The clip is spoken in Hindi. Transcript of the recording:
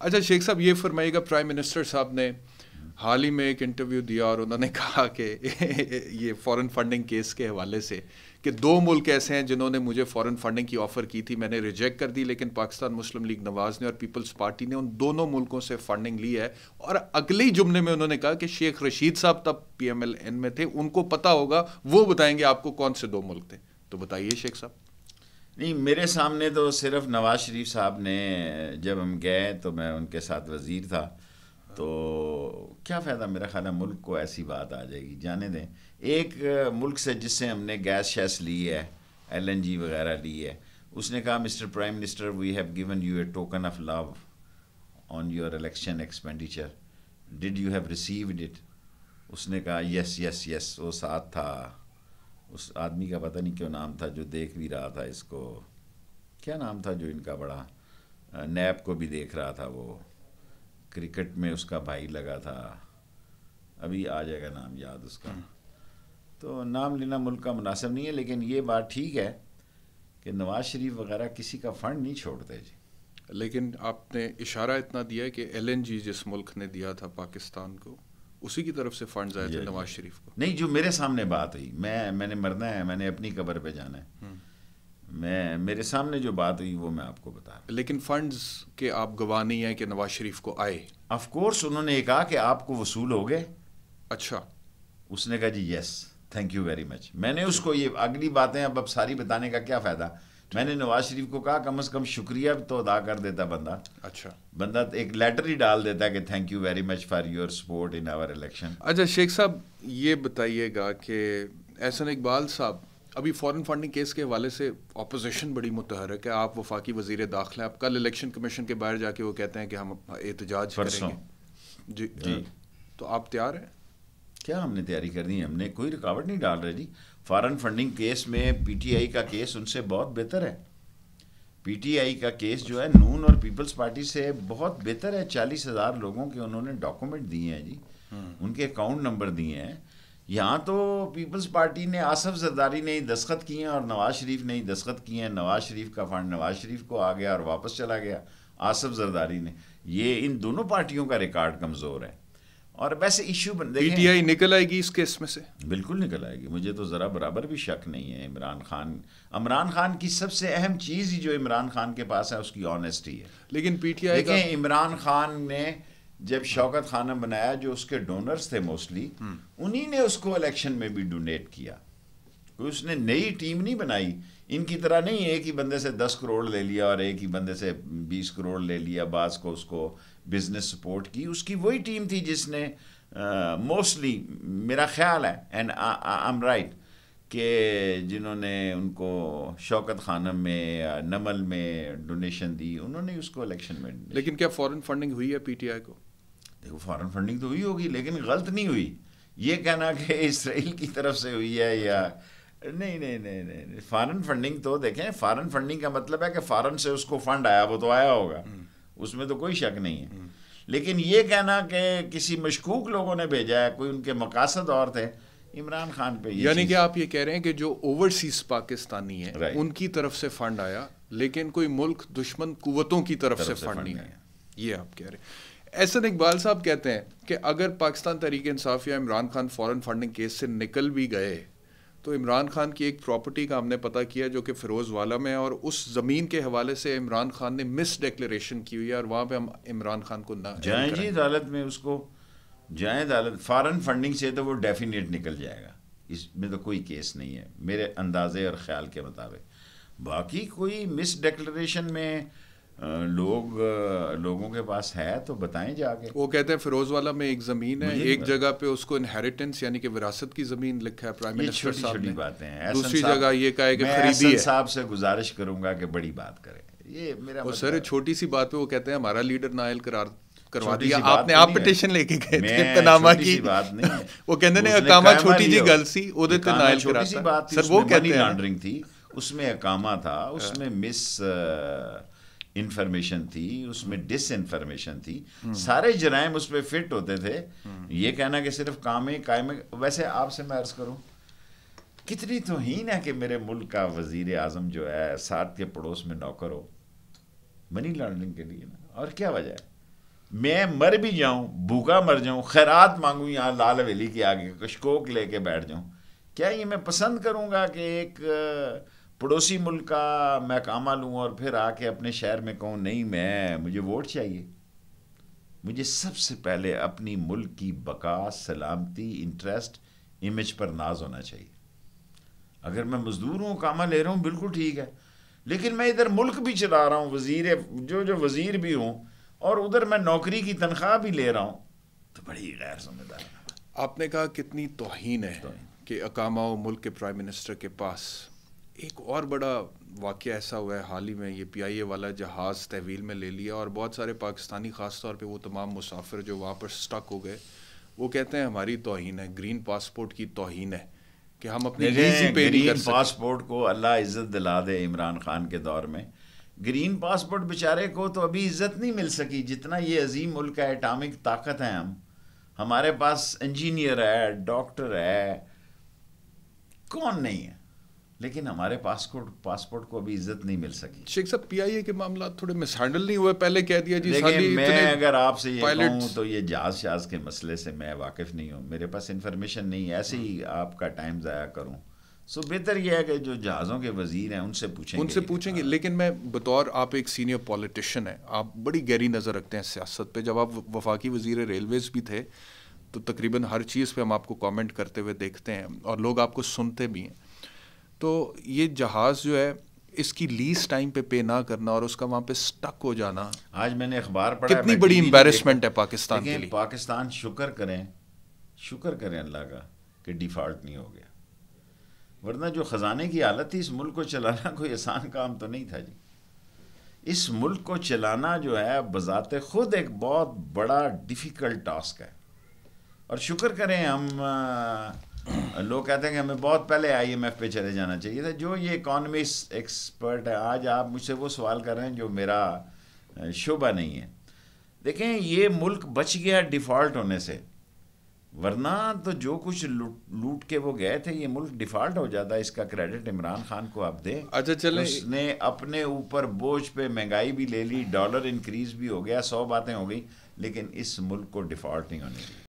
अच्छा शेख साहब ये फरमाइएगा प्राइम मिनिस्टर साहब ने हाल ही में एक इंटरव्यू दिया और उन्होंने कहा कि ये फॉरेन फंडिंग केस के हवाले से कि दो मुल्क ऐसे हैं जिन्होंने मुझे फॉरेन फंडिंग की ऑफ़र की थी मैंने रिजेक्ट कर दी लेकिन पाकिस्तान मुस्लिम लीग नवाज़ ने और पीपल्स पार्टी ने उन दोनों मुल्कों से फंडिंग ली है और अगले ही जुमले में उन्होंने कहा कि शेख रशीद साहब तब पी एम एल एन में थे उनको पता होगा वो बताएंगे आपको कौन से दो मुल्क थे तो बताइए शेख साहब नहीं मेरे सामने तो सिर्फ नवाज शरीफ साहब ने जब हम गए तो मैं उनके साथ वज़ीर था तो क्या फ़ायदा मेरा ख्याल है मुल्क को ऐसी बात आ जाएगी जाने दें एक मुल्क से जिससे हमने गैस शैस ली है एलएनजी वगैरह ली है उसने कहा mister prime minister we have given you a token of love on your election expenditure did you have received it उसने कहा यस यस यस वो साथ था उस आदमी का पता नहीं क्यों नाम था जो देख भी रहा था इसको क्या नाम था जो इनका बड़ा नैब को भी देख रहा था वो क्रिकेट में उसका भाई लगा था अभी आ जाएगा नाम याद उसका हाँ। तो नाम लेना मुल्क का मुनासिब नहीं है लेकिन ये बात ठीक है कि नवाज शरीफ वगैरह किसी का फ़ंड नहीं छोड़ते जी लेकिन आपने इशारा इतना दिया कि एलएनजी जिस मुल्क ने दिया था पाकिस्तान को उसी की तरफ से फंड आए थे नवाज शरीफ को नहीं जो मेरे सामने बात हुई मैं मैंने मरना है मैंने अपनी कबर पे जाना है हम्म। मैं मेरे सामने जो बात हुई वो मैं आपको बता रहा लेकिन फंड्स के आप गवाह नहीं है कि नवाज शरीफ को आए ऑफ कोर्स उन्होंने ये कहा कि आपको वसूल हो गए अच्छा उसने कहा जी yes thank you very much मैंने उसको ये अगली बातें अब अब सारी बताने का क्या फ़ायदा मैंने नवाज शरीफ को कहा कम से कम शुक्रिया तो अदा कर देता बंदा अच्छा बंदा एक लेटर ही डाल देता कि thank you very much for your support in our election अच्छा शेख साहब ये बताइएगा कि एहसन इकबाल साहब अभी फॉरेन फंडिंग केस के हवाले से अपोजिशन बड़ी मुतहरक है आप वफाकी वजीर दाखिला आप कल इलेक्शन कमीशन के बाहर जाके वो कहते हैं कि हम एहतजाज करेंगे जी जी तो आप तैयार हैं क्या हमने तैयारी करनी है हमने कोई रुकावट नहीं डाल रहे जी फॉरेन फंडिंग केस में पीटीआई का केस उनसे बहुत बेहतर है पीटीआई का केस जो है नून और पीपल्स पार्टी से बहुत बेहतर है चालीस हजार लोगों के उन्होंने डॉक्यूमेंट दिए हैं जी हम्म। उनके अकाउंट नंबर दिए हैं यहाँ तो पीपल्स पार्टी ने आसफ जरदारी ने ही दस्खत किए हैं और नवाज शरीफ ने ही दस्खत किए हैं नवाज शरीफ का फंड नवाज शरीफ को आ गया और वापस चला गया आसफ जरदारी ने ये इन दोनों पार्टियों का रिकॉर्ड कमज़ोर है और वैसे इश्यू बन पीटीआई निकल आएगी इस केस में से बिल्कुल निकल आएगी मुझे तो ज़रा बराबर भी शक नहीं है इमरान खान इमरान खान की सबसे अहम चीज़ ही जो इमरान खान के पास है उसकी ऑनेस्टी है लेकिन पीटीआई का इमरान खान ने जब शौकत खाना बनाया जो उसके डोनर्स थे मोस्टली हम्म। उन्हीं ने उसको इलेक्शन में भी डोनेट किया क्योंकि उसने नई टीम नहीं बनाई इनकी तरह नहीं एक ही बंदे से दस करोड़ ले लिया और एक ही बंदे से बीस करोड़ ले लिया बास को उसको बिजनेस सपोर्ट की उसकी वही टीम थी जिसने मोस्टली uh, मेरा ख्याल है एंड आई एम राइट के जिन्होंने उनको शौकत खानम में नमल में डोनेशन दी उन्होंने उसको इलेक्शन में लेकिन क्या फॉरेन फंडिंग हुई है पीटीआई को देखो फॉरेन फंडिंग तो हुई होगी लेकिन गलत नहीं हुई ये कहना कि इसराइल की तरफ से हुई है या नहीं नहीं नहीं नहीं, नहीं। फॉरन फंडिंग तो देखें फॉरन फंडिंग का मतलब है कि फॉरन से उसको फंड आया वो तो आया होगा हम्म। उसमें तो कोई शक नहीं है हम्म। लेकिन ये कहना कि किसी मशकूक लोगों ने भेजा है कोई उनके मकासद और थे इमरान खान पे यानी कि आप ये कह रहे हैं कि जो ओवरसीज पाकिस्तानी है उनकी तरफ से फंड आया लेकिन कोई मुल्क दुश्मन कुवतों की तरफ, तरफ से, से फंड नहीं आया ये आप कह रहे हैं ऐसा इकबाल साहब कहते हैं कि अगर पाकिस्तान तरीके इंसाफ या Imran Khan foreign funding case से निकल भी गए तो इमरान खान की एक प्रॉपर्टी का हमने पता किया जो कि फ़िरोज़ वाला में है और उस ज़मीन के हवाले से इमरान खान ने मिस डिक्लेरेशन की हुई है और वहाँ पर हम इमरान खान को ना जाए जी अदालत में उसको जाए अदालत फ़ारन फंडिंग से तो वो डेफिनेट निकल जाएगा इसमें तो कोई केस नहीं है मेरे अंदाजे और ख्याल के मुताबिक बाकी कोई मिस डिक्लेरेशन में लोग लोगों के पास है तो बताएं जाके वो कहते हैं फिरोज वाला में एक ज़मीन है एक जगह पे उसको इनहेरिटेंस यानी कि विरासत की ज़मीन लिखा है प्राइम मिनिस्टर साहब ने बातें हैं दूसरी जगह ये कहे कि खरीदी है साहब से गुजारिश करूंगा कि बड़ी बात करें ये मेरा और मतलब सर छोटी सी बात पे वो कहते हैं हमारा लीडर नायल करार करवा दिया आपने आप पिटीशन लेके गए थे तनामा की बात नहीं वो कहते हैं अकामा छोटी जी गल सी ओदे ते नायल करा सर वो कहते हैं लॉन्ड्रिंग थी उसमें अकामा था उसमें मिस इन्फॉर्मेशन थी उसमें डिस इन्फॉर्मेशन थी सारे जराइम उसमें फिट होते थे ये कहना कि सिर्फ काम ही कायम वैसे आपसे मैं अर्ज करूँ कितनी तो ही ना कि मेरे मुल्क का वजीर आजम जो है साथ के पड़ोस में नौकर हो मनी लॉन्ड्रिंग के लिए ना और क्या वजह है मैं मर भी जाऊं भूखा मर जाऊं खैरात मांगू यहाँ लाल हवेली के आगे कशकोक लेके बैठ जाऊं क्या ये मैं पसंद करूंगा कि एक आ, पड़ोसी मुल्क का मैं कामा लूँ और फिर आके अपने शहर में कहूँ नहीं मैं मुझे वोट चाहिए मुझे सबसे पहले अपनी मुल्क की बका सलामती इंटरेस्ट इमेज पर नाज होना चाहिए अगर मैं मज़दूर हूँ कामा ले रहा हूँ बिल्कुल ठीक है लेकिन मैं इधर मुल्क भी चला रहा हूँ वज़ीर जो जो वज़ीर भी हूँ और उधर मैं नौकरी की तनख्वाह भी ले रहा हूँ तो बड़ी गैर जिम्मेदार आपने कहा कितनी तोहन है तौहीन। कि अकामा मुल्क के प्राइम मिनिस्टर के पास एक और बड़ा वाक़ ऐसा हुआ है हाल ही में ये पी आई ए वाला जहाज़ तहवील में ले लिया और बहुत सारे पाकिस्तानी ख़ास तौर पे वो तमाम मुसाफिर जो वहाँ पर स्टक हो गए वो कहते हैं हमारी तोहन है ग्रीन पासपोर्ट की तोहन है कि हम अपने ग्रीन पासपोर्ट को अल्लाह इज़्ज़त दिला दे इमरान खान के दौर में ग्रीन पासपोर्ट बेचारे को तो अभी इज़्ज़त नहीं मिल सकी जितना ये अजीम मुल्क है एटामिक ताकत है हम हमारे पास इंजीनियर है डॉक्टर है कौन नहीं है लेकिन हमारे पासपोर्ट पासपोर्ट को अभी इज्जत नहीं मिल सकी शेख साहब ए के मामला थोड़े मिसहैंडल नहीं हुए पहले कह दिया जी लेकिन मैं अगर आपसे ये कहूँ तो ये जहाज शाज के मसले से मैं वाकिफ नहीं हूँ मेरे पास इंफॉर्मेशन नहीं ऐसे ही हम्म। आपका टाइम ज़ाया करूँ सो बेहतर यह है कि जो जहाज़ों के वजीर हैं उनसे पूछेंगे उनसे पूछेंगे हाँ। लेकिन मैं बतौर आप एक सीनियर पॉलिटिशियन है आप बड़ी गहरी नज़र रखते हैं सियासत पे जब आप वफाकी वजीर रेलवेज़ भी थे तो तकरीबन हर चीज़ पे हम आपको कमेंट करते हुए देखते हैं और लोग आपको सुनते भी हैं तो ये जहाज़ जो है इसकी लीज टाइम पे पे ना करना और उसका वहाँ पे स्टक हो जाना आज मैंने अखबार पढ़ा कितनी बड़ी एम्बेरसमेंट है पाकिस्तान के लिए पाकिस्तान शुक्र करें शुक्र करें अल्लाह का कि डिफ़ॉल्ट नहीं हो गया वरना जो ख़जाने की हालत थी इस मुल्क को चलाना कोई आसान काम तो नहीं था जी इस मुल्क को चलाना जो है बज़ात ख़ुद एक बहुत बड़ा डिफ़िकल्ट टास्क है और शुक्र करें हम लोग कहते हैं कि हमें बहुत पहले आईएमएफ पे चले जाना चाहिए था जो ये इकोनॉमिक्स एक्सपर्ट है आज आप मुझसे वो सवाल कर रहे हैं जो मेरा शोभा नहीं है देखें ये मुल्क बच गया डिफ़ॉल्ट होने से वरना तो जो कुछ लूट लूट के वो गए थे ये मुल्क डिफ़ॉल्ट हो जाता है इसका क्रेडिट इमरान खान को आप दें अच्छा चलो उसने अपने ऊपर बोझ पे महंगाई भी ले ली डॉलर इंक्रीज भी हो गया सौ बातें हो गई लेकिन इस मुल्क को डिफ़ॉल्ट नहीं होने